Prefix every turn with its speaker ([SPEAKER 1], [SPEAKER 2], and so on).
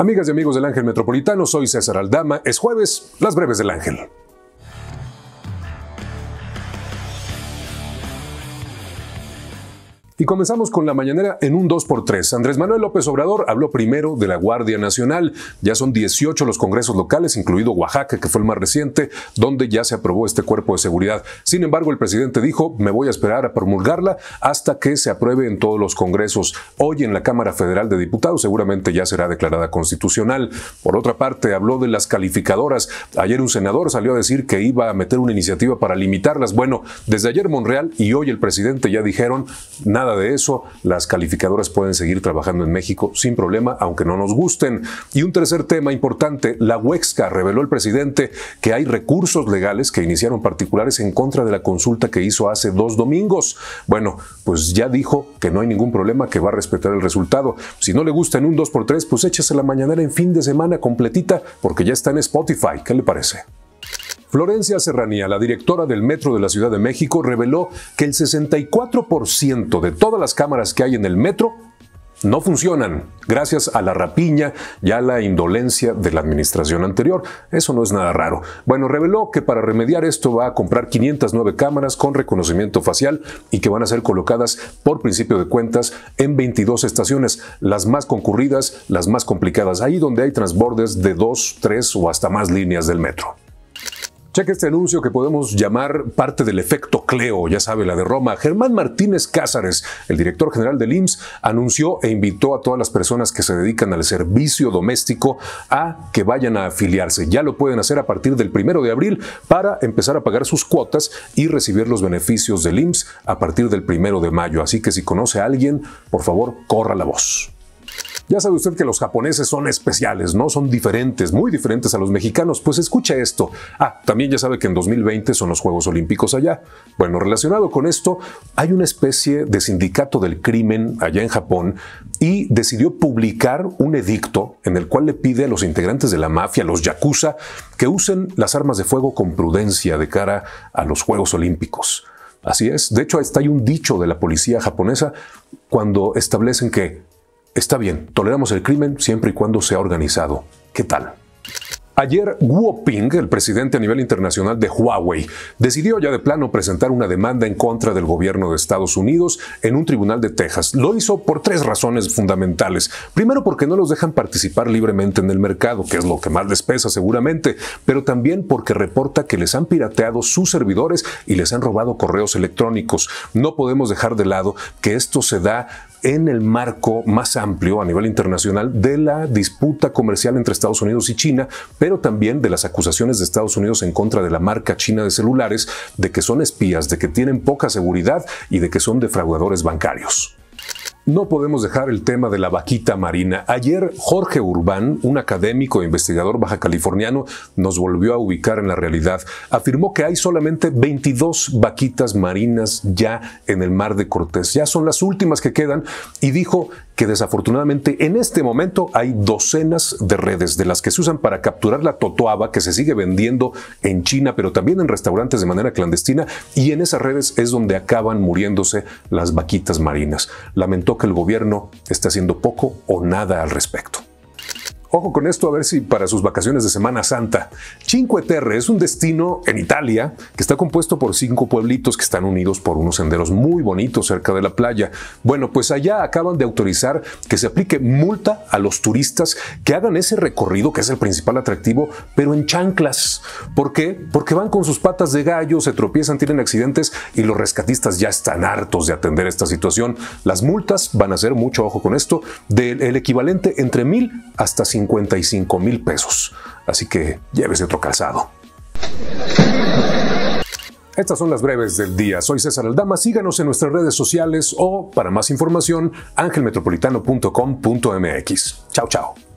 [SPEAKER 1] Amigas y amigos del Ángel Metropolitano, soy César Aldama. Es jueves, las breves del Ángel. Y comenzamos con la mañanera en un 2x3. Andrés Manuel López Obrador habló primero de la Guardia Nacional. Ya son 18 los congresos locales, incluido Oaxaca, que fue el más reciente, donde ya se aprobó este cuerpo de seguridad. Sin embargo, el presidente dijo, me voy a esperar a promulgarla hasta que se apruebe en todos los congresos. Hoy en la Cámara Federal de Diputados seguramente ya será declarada constitucional. Por otra parte, habló de las calificadoras. Ayer un senador salió a decir que iba a meter una iniciativa para limitarlas. Bueno, desde ayer Monreal y hoy el presidente ya dijeron, nada de eso. Las calificadoras pueden seguir trabajando en México sin problema, aunque no nos gusten. Y un tercer tema importante, la Huexca reveló el presidente que hay recursos legales que iniciaron particulares en contra de la consulta que hizo hace dos domingos. Bueno, pues ya dijo que no hay ningún problema, que va a respetar el resultado. Si no le gusta en un 2x3, pues échese la mañanera en fin de semana completita, porque ya está en Spotify. ¿Qué le parece? Florencia Serranía, la directora del Metro de la Ciudad de México, reveló que el 64% de todas las cámaras que hay en el metro no funcionan gracias a la rapiña y a la indolencia de la administración anterior. Eso no es nada raro. Bueno, reveló que para remediar esto va a comprar 509 cámaras con reconocimiento facial y que van a ser colocadas por principio de cuentas en 22 estaciones, las más concurridas, las más complicadas, ahí donde hay transbordes de dos, tres o hasta más líneas del metro. Cheque este anuncio que podemos llamar parte del efecto Cleo, ya sabe, la de Roma. Germán Martínez Cázares, el director general del IMSS, anunció e invitó a todas las personas que se dedican al servicio doméstico a que vayan a afiliarse. Ya lo pueden hacer a partir del primero de abril para empezar a pagar sus cuotas y recibir los beneficios del IMSS a partir del primero de mayo. Así que si conoce a alguien, por favor, corra la voz. Ya sabe usted que los japoneses son especiales, ¿no? Son diferentes, muy diferentes a los mexicanos. Pues escuche esto. Ah, también ya sabe que en 2020 son los Juegos Olímpicos allá. Bueno, relacionado con esto, hay una especie de sindicato del crimen allá en Japón y decidió publicar un edicto en el cual le pide a los integrantes de la mafia, los yakuza, que usen las armas de fuego con prudencia de cara a los Juegos Olímpicos. Así es. De hecho, está hay un dicho de la policía japonesa cuando establecen que Está bien, toleramos el crimen siempre y cuando sea organizado. ¿Qué tal? Ayer, Guo Ping, el presidente a nivel internacional de Huawei, decidió ya de plano presentar una demanda en contra del gobierno de Estados Unidos en un tribunal de Texas. Lo hizo por tres razones fundamentales. Primero, porque no los dejan participar libremente en el mercado, que es lo que más les pesa seguramente, pero también porque reporta que les han pirateado sus servidores y les han robado correos electrónicos. No podemos dejar de lado que esto se da en el marco más amplio a nivel internacional de la disputa comercial entre Estados Unidos y China, pero también de las acusaciones de Estados Unidos en contra de la marca china de celulares, de que son espías, de que tienen poca seguridad y de que son defraudadores bancarios. No podemos dejar el tema de la vaquita marina. Ayer Jorge Urbán, un académico e investigador baja californiano, nos volvió a ubicar en la realidad. Afirmó que hay solamente 22 vaquitas marinas ya en el mar de Cortés. Ya son las últimas que quedan y dijo que desafortunadamente en este momento hay docenas de redes de las que se usan para capturar la totoaba que se sigue vendiendo en China, pero también en restaurantes de manera clandestina y en esas redes es donde acaban muriéndose las vaquitas marinas. Lamentó que el gobierno esté haciendo poco o nada al respecto. Ojo con esto a ver si para sus vacaciones de Semana Santa. Cinque Terre es un destino en Italia que está compuesto por cinco pueblitos que están unidos por unos senderos muy bonitos cerca de la playa. Bueno, pues allá acaban de autorizar que se aplique multa a los turistas que hagan ese recorrido, que es el principal atractivo, pero en chanclas. ¿Por qué? Porque van con sus patas de gallo, se tropiezan, tienen accidentes y los rescatistas ya están hartos de atender esta situación. Las multas van a ser, mucho ojo con esto, del equivalente entre mil hasta cincuenta. 55 mil pesos. Así que llévese otro calzado. Estas son las breves del día. Soy César Aldama. Síganos en nuestras redes sociales o, para más información, angelmetropolitano.com.mx. Chao, chao.